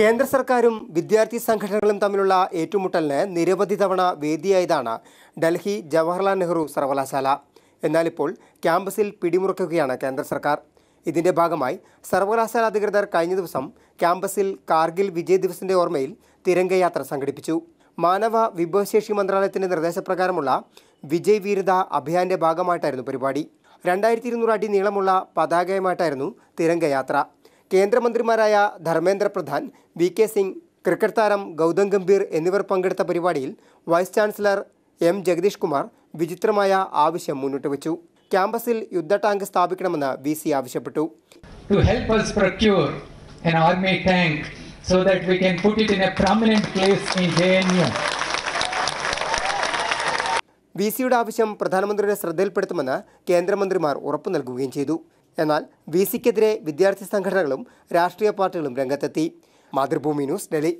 കേന്ദ്ര സർക്കാരും വിദ്യാർത്ഥി സംഘടനകളും തമ്മിലുള്ള ഏറ്റുമുട്ടലിന് നിരവധി തവണ വേദിയായതാണ് ഡൽഹി ജവഹർലാൽ നെഹ്റു സർവകലാശാല എന്നാൽ ഇപ്പോൾ ക്യാമ്പസിൽ പിടിമുറുക്കുകയാണ് കേന്ദ്ര സർക്കാർ ഇതിന്റെ ഭാഗമായി സർവകലാശാല അധികൃതർ കഴിഞ്ഞ ദിവസം ക്യാമ്പസിൽ കാർഗിൽ വിജയ് ദിവസിന്റെ ഓർമ്മയിൽ തിരംഗയാത്ര സംഘടിപ്പിച്ചു മാനവ വിഭവശേഷി മന്ത്രാലയത്തിന്റെ നിർദ്ദേശപ്രകാരമുള്ള വിജയ് വീരത അഭിയാന്റെ ഭാഗമായിട്ടായിരുന്നു പരിപാടി രണ്ടായിരത്തി ഇരുന്നൂറ് അടി നീളമുള്ള പതാകയുമായിട്ടായിരുന്നു തിരംഗയാത്ര കേന്ദ്രമന്ത്രിമാരായ Dharmendra Pradhan V K Singh cricket താരം ഗൗതം ഗംഭീർ എന്നിവർ പങ്കെടുത്ത പരിപാടിയിൽ vice chancellor M Jagadish Kumar വിചിത്രമായ ആവശ്യം മുന്നോട്ട് വച്ചു ക്യാമ്പസിൽ യുദ്ധ ടാങ്ക് സ്ഥാപിക്കണമെന്ന് വി സി ആവശ്യപ്പെട്ടു വി സിയുടെ ആവശ്യം പ്രധാനമന്ത്രിയുടെ ശ്രദ്ധയിൽപ്പെടുത്തുമെന്ന് കേന്ദ്രമന്ത്രിമാർ ഉറപ്പു നൽകുകയും ചെയ്തു എന്നാൽ വി സിക്കെതിരെ വിദ്യാർത്ഥി സംഘടനകളും രാഷ്ട്രീയ പാർട്ടികളും രംഗത്തെത്തി മാതൃഭൂമി ന്യൂസ് ഡൽഹി